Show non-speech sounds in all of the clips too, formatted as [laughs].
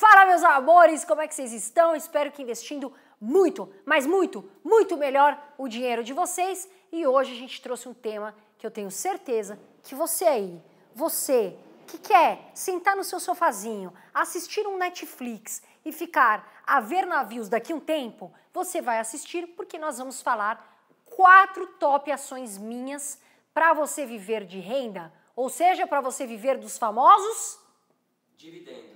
Fala, meus amores, como é que vocês estão? Espero que investindo muito, mas muito, muito melhor o dinheiro de vocês. E hoje a gente trouxe um tema que eu tenho certeza que você aí, você que quer sentar no seu sofazinho, assistir um Netflix e ficar a ver navios daqui um tempo, você vai assistir porque nós vamos falar quatro top ações minhas para você viver de renda, ou seja, para você viver dos famosos dividendos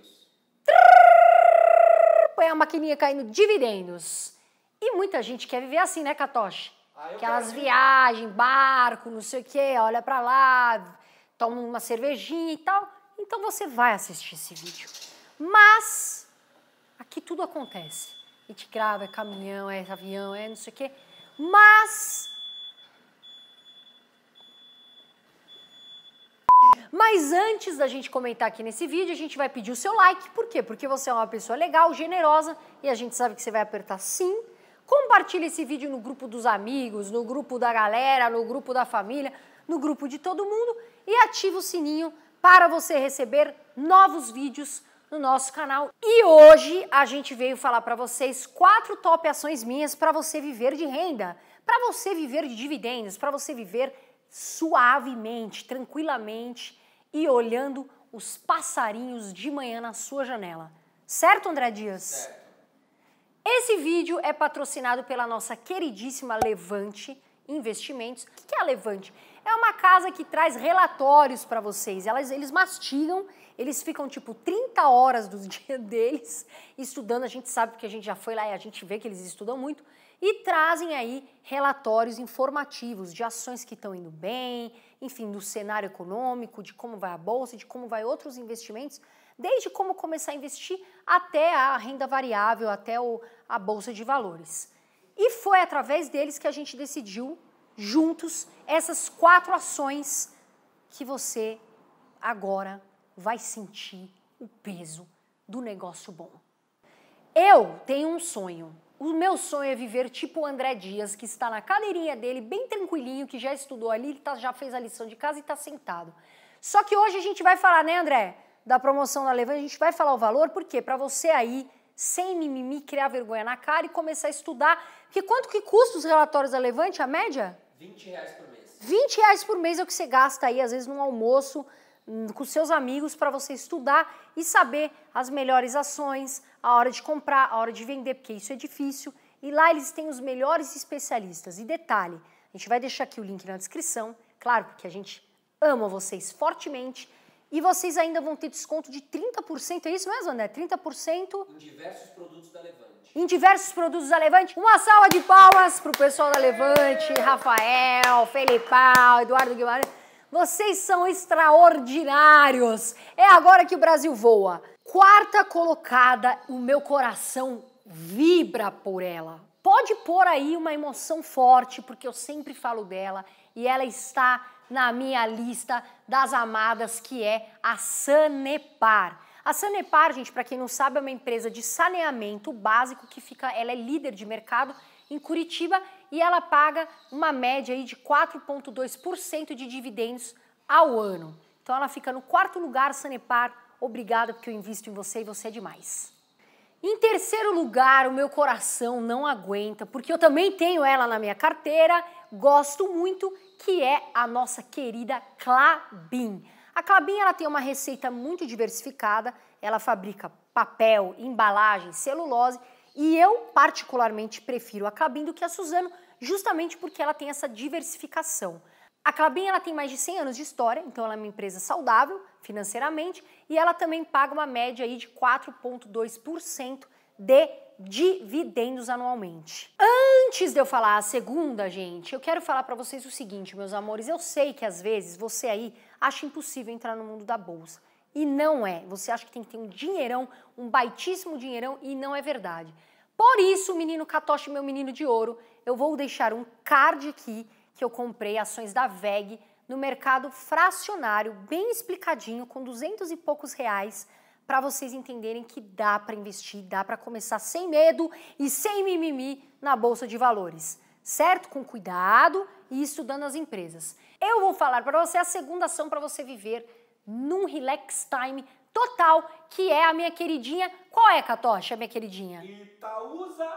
acompanhar é a maquininha caindo dividendos. E muita gente quer viver assim, né, Katoshi? Ah, Aquelas viagens, barco, não sei o quê, olha para lá, toma uma cervejinha e tal. Então você vai assistir esse vídeo. Mas aqui tudo acontece. e te grava, é caminhão, é avião, é não sei o quê. Mas Mas antes da gente comentar aqui nesse vídeo, a gente vai pedir o seu like. Por quê? Porque você é uma pessoa legal, generosa e a gente sabe que você vai apertar sim. Compartilhe esse vídeo no grupo dos amigos, no grupo da galera, no grupo da família, no grupo de todo mundo e ative o sininho para você receber novos vídeos no nosso canal. E hoje a gente veio falar para vocês quatro top ações minhas para você viver de renda, para você viver de dividendos, para você viver suavemente, tranquilamente e olhando os passarinhos de manhã na sua janela. Certo, André Dias? Certo. Esse vídeo é patrocinado pela nossa queridíssima Levante Investimentos. O que é a Levante? É uma casa que traz relatórios para vocês. Elas, eles mastigam, eles ficam tipo 30 horas do [laughs] dia deles estudando. A gente sabe porque a gente já foi lá e a gente vê que eles estudam muito e trazem aí relatórios informativos de ações que estão indo bem, enfim, do cenário econômico, de como vai a bolsa, de como vai outros investimentos, desde como começar a investir até a renda variável, até o, a bolsa de valores. E foi através deles que a gente decidiu juntos essas quatro ações que você agora vai sentir o peso do negócio bom. Eu tenho um sonho o meu sonho é viver tipo o André Dias, que está na cadeirinha dele, bem tranquilinho, que já estudou ali, tá, já fez a lição de casa e está sentado. Só que hoje a gente vai falar, né, André, da promoção da Levante, a gente vai falar o valor, porque para você aí, sem mimimi, criar vergonha na cara e começar a estudar. Porque quanto que custa os relatórios da Levante, a média? 20 reais por mês. 20 reais por mês é o que você gasta aí, às vezes, num almoço hum, com seus amigos para você estudar e saber as melhores ações, a hora de comprar, a hora de vender, porque isso é difícil. E lá eles têm os melhores especialistas. E detalhe, a gente vai deixar aqui o link na descrição, claro, porque a gente ama vocês fortemente. E vocês ainda vão ter desconto de 30%, é isso mesmo, André? 30%? Em diversos produtos da Levante. Em diversos produtos da Levante. Uma salva de palmas para o pessoal da Levante, Rafael, Felipão, Eduardo Guimarães. Vocês são extraordinários. É agora que o Brasil voa. Quarta colocada, o meu coração vibra por ela. Pode pôr aí uma emoção forte, porque eu sempre falo dela e ela está na minha lista das amadas, que é a Sanepar. A Sanepar, gente, para quem não sabe, é uma empresa de saneamento básico que fica, ela é líder de mercado em Curitiba e ela paga uma média aí de 4.2% de dividendos ao ano. Então ela fica no quarto lugar, Sanepar Obrigada porque eu invisto em você e você é demais. Em terceiro lugar, o meu coração não aguenta, porque eu também tenho ela na minha carteira, gosto muito, que é a nossa querida Clabin. A Clabin ela tem uma receita muito diversificada, ela fabrica papel, embalagem, celulose, e eu particularmente prefiro a Clabin do que a Suzano, justamente porque ela tem essa diversificação. A Clabin ela tem mais de 100 anos de história, então ela é uma empresa saudável, financeiramente e ela também paga uma média aí de 4,2% de dividendos anualmente. Antes de eu falar a segunda, gente, eu quero falar para vocês o seguinte, meus amores, eu sei que às vezes você aí acha impossível entrar no mundo da bolsa. E não é. Você acha que tem que ter um dinheirão, um baitíssimo dinheirão e não é verdade. Por isso, menino Katoshi, meu menino de ouro, eu vou deixar um card aqui que eu comprei ações da VEG no mercado fracionário, bem explicadinho, com 200 e poucos reais, para vocês entenderem que dá para investir, dá para começar sem medo e sem mimimi na bolsa de valores, certo? Com cuidado e estudando as empresas. Eu vou falar para você é a segunda ação para você viver num relax time total, que é a minha queridinha. Qual é, Catocha, minha queridinha? Itaúsa.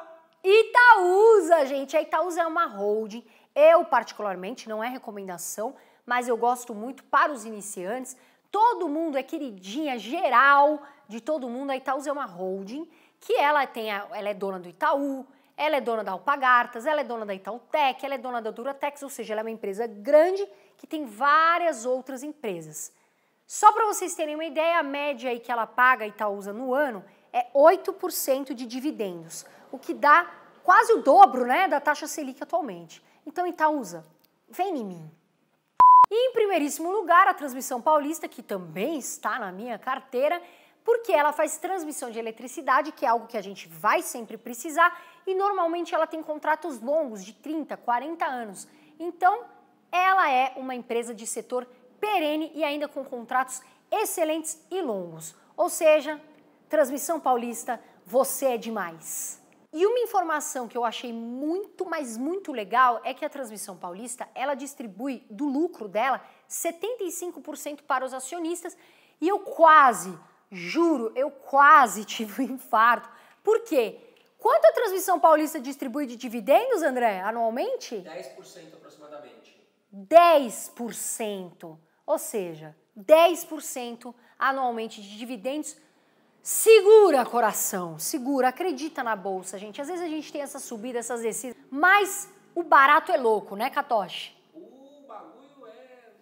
Itaúsa, gente. A Itaúsa é uma holding. Eu, particularmente, não é recomendação, mas eu gosto muito para os iniciantes. Todo mundo é queridinha geral de todo mundo. A Itaúsa é uma holding que ela tem, a, ela é dona do Itaú, ela é dona da Alpagartas, ela é dona da Itautec, ela é dona da Duratex, ou seja, ela é uma empresa grande que tem várias outras empresas. Só para vocês terem uma ideia, a média aí que ela paga a Itaúsa no ano é 8% de dividendos, o que dá quase o dobro né, da taxa Selic atualmente. Então, Itaúsa, vem em mim. E em primeiríssimo lugar, a Transmissão Paulista, que também está na minha carteira, porque ela faz transmissão de eletricidade, que é algo que a gente vai sempre precisar, e normalmente ela tem contratos longos, de 30, 40 anos. Então, ela é uma empresa de setor perene e ainda com contratos excelentes e longos. Ou seja, Transmissão Paulista, você é demais. E uma informação que eu achei muito, mas muito legal é que a Transmissão Paulista, ela distribui do lucro dela 75% para os acionistas e eu quase, juro, eu quase [laughs] tive um infarto. Por quê? Quanto a Transmissão Paulista distribui de dividendos, André, anualmente? 10% aproximadamente. 10%. Ou seja, 10% anualmente de dividendos Segura, coração, segura, acredita na bolsa, gente. Às vezes a gente tem essa subida, essas descidas, mas o barato é louco, né, Catoche? O bagulho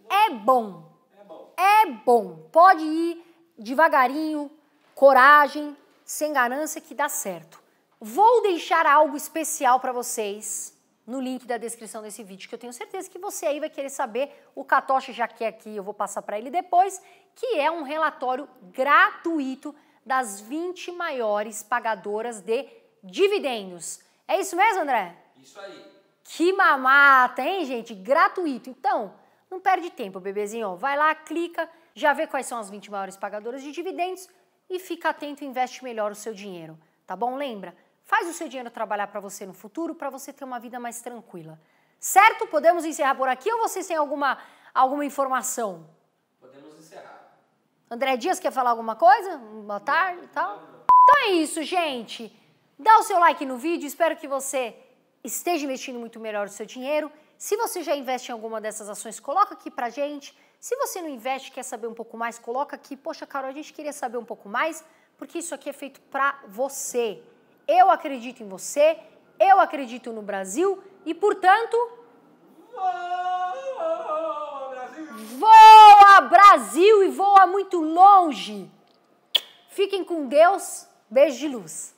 é... é bom. É bom. É bom. Pode ir devagarinho, coragem, sem ganância que dá certo. Vou deixar algo especial para vocês no link da descrição desse vídeo, que eu tenho certeza que você aí vai querer saber. O Catoche já quer aqui, eu vou passar para ele depois, que é um relatório gratuito das 20 maiores pagadoras de dividendos. É isso mesmo, André? Isso aí. Que mamata, hein, gente? Gratuito. Então, não perde tempo, bebezinho. Vai lá, clica, já vê quais são as 20 maiores pagadoras de dividendos e fica atento e investe melhor o seu dinheiro, tá bom? Lembra? Faz o seu dinheiro trabalhar para você no futuro, para você ter uma vida mais tranquila. Certo? Podemos encerrar por aqui ou vocês têm alguma, alguma informação? André Dias quer falar alguma coisa? Boa tarde e tal. Então é isso, gente. Dá o seu like no vídeo. Espero que você esteja investindo muito melhor o seu dinheiro. Se você já investe em alguma dessas ações, coloca aqui pra gente. Se você não investe, quer saber um pouco mais, coloca aqui. Poxa, Carol, a gente queria saber um pouco mais, porque isso aqui é feito pra você. Eu acredito em você, eu acredito no Brasil e, portanto. Uou! Voa Brasil e voa muito longe. Fiquem com Deus. Beijo de luz.